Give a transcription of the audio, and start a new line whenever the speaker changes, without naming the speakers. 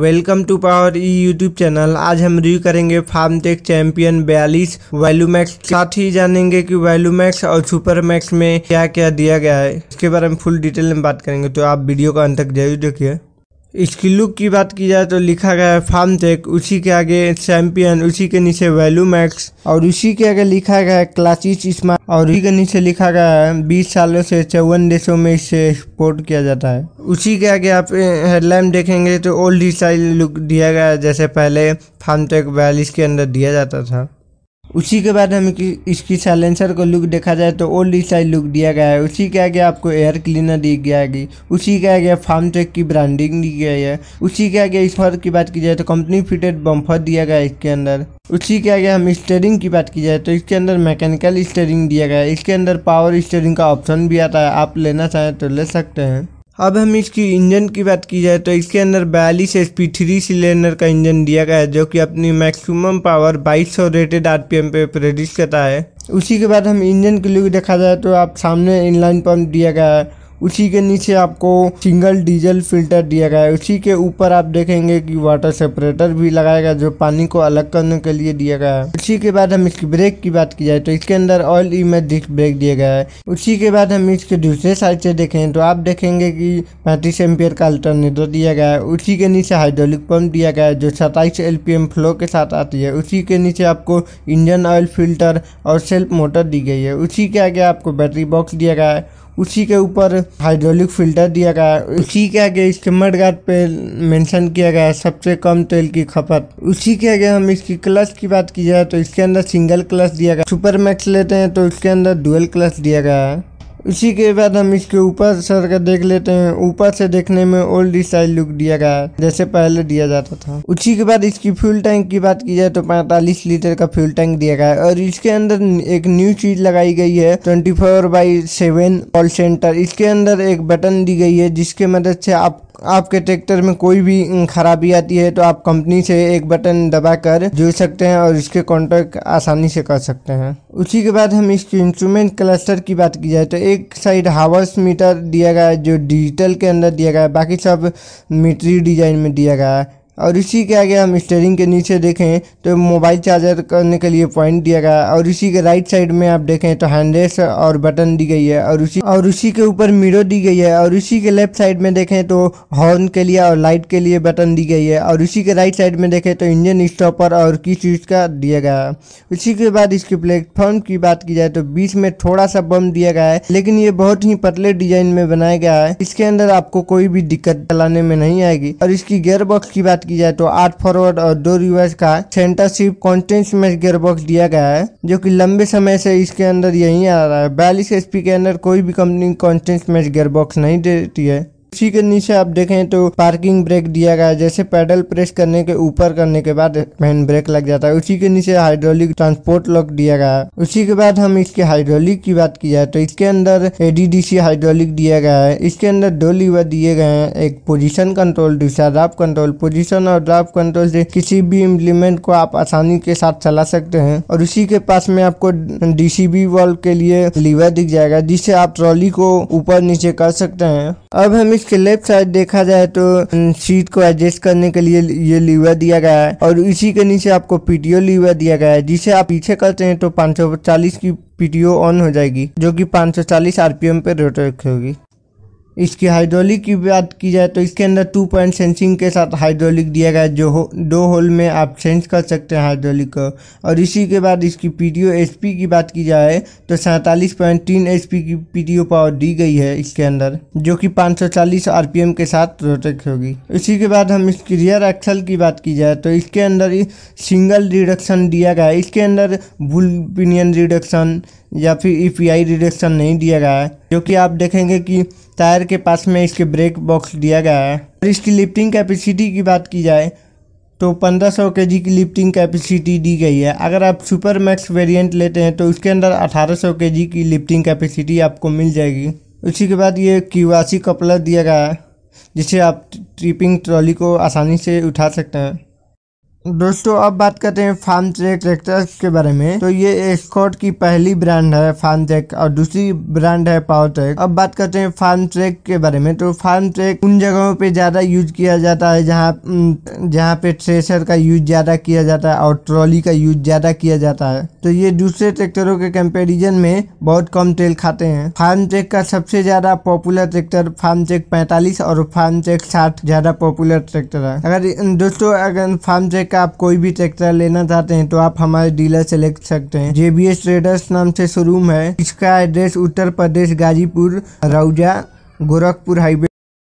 welcome to power E YouTube channel आज हम review करेंगे फार्म टेक चैंपियन बयालीस वैल्यूमैक्स साथ ही जानेंगे कि वैल्यूमैक्स और सुपर मैक्स में क्या क्या दिया गया है इसके बारे में फुल डिटेल में बात करेंगे तो आप वीडियो का अंत तक जरूर देखिए इसकी लुक की बात की जाए तो लिखा गया है फार्म टेक उसी के आगे चैम्पियन उसी के नीचे वैल्यू मैक्स और उसी के आगे लिखा गया है क्लासिक स्मार्ट और उसी के नीचे लिखा गया है बीस सालों से चौवन देशों में इसे एक्सपोर्ट किया जाता है उसी के आगे आप हेडलाइन देखेंगे तो ओल्ड स्टाइल लुक दिया गया है जैसे पहले फार्म टेक बयालीस के अंदर दिया जाता था उसी के बाद हम इसकी साइलेंसर को लुक देखा जाए तो ओल्ड स्टाइल लुक दिया गया है उसी के आगे आपको एयर क्लीनर दी गया है उसी के आगे फार्म टेक की ब्रांडिंग दी गई है उसी के आगे इस की बात की जाए तो कंपनी फिटेड बम्फर दिया गया है इसके अंदर उसी के आगे हम स्टेयरिंग की बात की जाए तो इसके अंदर मैकेनिकल स्टेयरिंग दिया गया है इसके अंदर पावर स्टेयरिंग का ऑप्शन भी आता है आप लेना चाहें तो ले सकते हैं अब हम इसकी इंजन की बात की जाए तो इसके अंदर बयालीस एच पी थ्री सिलेंडर का इंजन दिया गया है जो कि अपनी maximum power 2200 rated R M पे प्रोड्यूस करता है उसी के बाद हम इंजन की लुक देखा जाए तो आप सामने इनलाइन पंप दिया गया है उसी के नीचे आपको सिंगल डीजल फिल्टर दिया गया है उसी के ऊपर आप देखेंगे कि वाटर सेपरेटर भी लगाया गया जो पानी को अलग करने के लिए दिया गया है उसी के बाद हम इसकी ब्रेक की बात की जाए तो इसके अंदर ऑयल इमेज डिस्क ब्रेक दिया गया है उसी के बाद हम इसके दूसरे साइड से देखें तो आप देखेंगे कि पैंतीस एमपियर का अल्टरनेटर दिया गया है उसी के नीचे हाइड्रोलिक पंप दिया गया है जो सत्ताईस एल फ्लो के साथ आती है उसी के नीचे आपको इंजन ऑयल फिल्टर और सेल्फ मोटर दी गई है उसी के आगे आपको बैटरी बॉक्स दिया गया है उसी के ऊपर हाइड्रोलिक फिल्टर दिया गया है उसी के आगे इसके गार्ड पे मेंशन किया गया है सबसे कम तेल की खपत उसी के आगे हम इसकी क्लच की बात की जाए तो इसके अंदर सिंगल क्लच दिया गया सुपर मैक्स लेते हैं तो इसके अंदर डुअल क्लच दिया गया है उसी के बाद हम इसके ऊपर सर का देख लेते हैं ऊपर से देखने में ओल्ड स्टाइल लुक दिया गया है जैसे पहले दिया जाता था उसी के बाद इसकी फ्यूल टैंक की बात की जाए तो 45 लीटर का फ्यूल टैंक दिया गया है और इसके अंदर एक न्यू चीज लगाई गई है 24 four by seven call centre इसके अंदर एक बटन दी गई है जिसके मदद से आप आपके ट्रैक्टर में कोई भी खराबी आती है तो आप कंपनी से एक बटन दबाकर जुड़ सकते हैं और इसके कॉन्टैक्ट आसानी से कर सकते हैं उसी के बाद हम इसके इंस्ट्रूमेंट क्लस्टर की बात की जाए तो एक साइड हावर्स मीटर दिया गया है जो डिजिटल के अंदर दिया गया है बाकी सब मीटरी डिजाइन में दिया गया है और इसी के आगे हम स्टेयरिंग के नीचे देखें तो मोबाइल चार्जर करने के लिए पॉइंट दिया गया है और इसी के राइट साइड में आप देखें तो हैंडल्स और बटन दी गई है और उसी और उसी के ऊपर मिरो दी गई है और उसी के लेफ्ट साइड में देखें तो हॉर्न के लिए और लाइट के लिए बटन दी गई है और उसी के राइट साइड में देखें तो इंजन स्टॉपर और किस चीज़ का दिया गया है उसी के बाद इसके प्लेटफॉर्म की बात की जाए तो बीच में थोड़ा सा बम दिया गया है लेकिन ये बहुत ही पतले डिजाइन में बनाया गया है इसके अंदर आपको कोई भी दिक्कत चलाने में नहीं आएगी और इसकी गेयर बॉक्स की बात की जाए तो आठ फॉरवर्ड और दो रिवर्स का सेंटर शिफ्ट कॉन्टेंट में गेयरबॉक्स दिया गया है जो कि लंबे समय से इसके अंदर यही आ रहा है बयालीस एचपी के अंदर कोई भी कंपनी कॉन्टेंट मैच गेयरबॉक्स नहीं देती है उसी के नीचे आप देखें तो पार्किंग ब्रेक दिया गया है जैसे पैडल प्रेस करने के ऊपर करने के बाद हैंड ब्रेक लग जाता है उसी के नीचे हाइड्रोलिक ट्रांसपोर्ट लॉक दिया गया है उसी के बाद हम इसके हाइड्रोलिक की बात की जाए तो इसके अंदर एडीडीसी हाइड्रोलिक दिया गया है इसके अंदर दो लीवर दिए गए हैं एक पोजिशन कंट्रोल दूसरा ड्राफ्ट कंट्रोल पोजिशन और ड्राफ्ट कंट्रोल से किसी भी इम्प्लीमेंट को आप आसानी के साथ चला सकते हैं और उसी के पास में आपको डीसीबी वॉल्व के लिए लीवर दिख जाएगा जिससे आप ट्रॉली को ऊपर नीचे कर सकते हैं अब हम इसके लेफ्ट साइड देखा जाए तो सीट को एडजस्ट करने के लिए ये लीवर दिया गया है और इसी के नीचे आपको पीटीओ लीवर दिया गया है जिसे आप पीछे करते हैं तो 540 की पीटीओ ऑन हो जाएगी जो कि 540 आरपीएम पे रखी होगी इसकी हाइड्रोलिक की बात की जाए तो इसके अंदर टू पॉइंट सेंसिंग के साथ हाइड्रोलिक दिया गया जो हो दो होल में आप सेंस कर सकते हैं हाइड्रोलिक को और इसी के बाद इसकी पी एसपी की बात की जाए तो सैंतालीस पॉइंट तीन एच की पी पावर दी गई है इसके अंदर जो कि 540 आरपीएम के साथ रोटेक होगी इसी के बाद हम इसकी रियर एक्सल की बात की जाए तो इसके अंदर सिंगल रिडक्शन दिया गया है इसके अंदर बुल पिनियन रिडक्शन या फिर ई पी आई डिरेक्शन नहीं दिया गया है जो कि आप देखेंगे कि टायर के पास में इसके ब्रेक बॉक्स दिया गया है और इसकी लिफ्टिंग कैपेसिटी की बात की जाए तो 1500 सौ की लिफ्टिंग कैपेसिटी दी गई है अगर आप सुपर मैक्स वेरिएंट लेते हैं तो उसके अंदर 1800 सौ की लिफ्टिंग कैपेसिटी आपको मिल जाएगी उसी के बाद ये क्यूआसी कपलर दिया गया है जिससे आप ट्रिपिंग ट्रॉली को आसानी से उठा सकते हैं दोस्तों अब बात करते हैं फार्म ट्रैक ट्रैक्टर्स के बारे में तो ये एक्सकॉट की पहली ब्रांड है फार्म और दूसरी ब्रांड है पावर ट्रेक अब बात करते हैं फार्म के बारे में तो फार्म उन जगहों पे ज्यादा यूज किया जाता है जहाँ जहाँ पे थ्रेसर का यूज ज्यादा किया जाता है और ट्रॉली का यूज ज्यादा किया जाता है तो ये दूसरे ट्रैक्टरों के कंपेरिजन में बहुत कम तेल खाते हैं फार्म का सबसे ज्यादा पॉपुलर ट्रैक्टर फार्म पैंतालीस और फार्म साठ ज्यादा पॉपुलर ट्रैक्टर है अगर दोस्तों अगर फार्म ट्रैक का आप कोई भी ट्रैक्टर लेना चाहते हैं तो आप हमारे डीलर से ले सकते हैं जेबीएस ट्रेडर्स नाम से शोरूम है इसका एड्रेस उत्तर प्रदेश गाजीपुर रौजा गोरखपुर हाईवे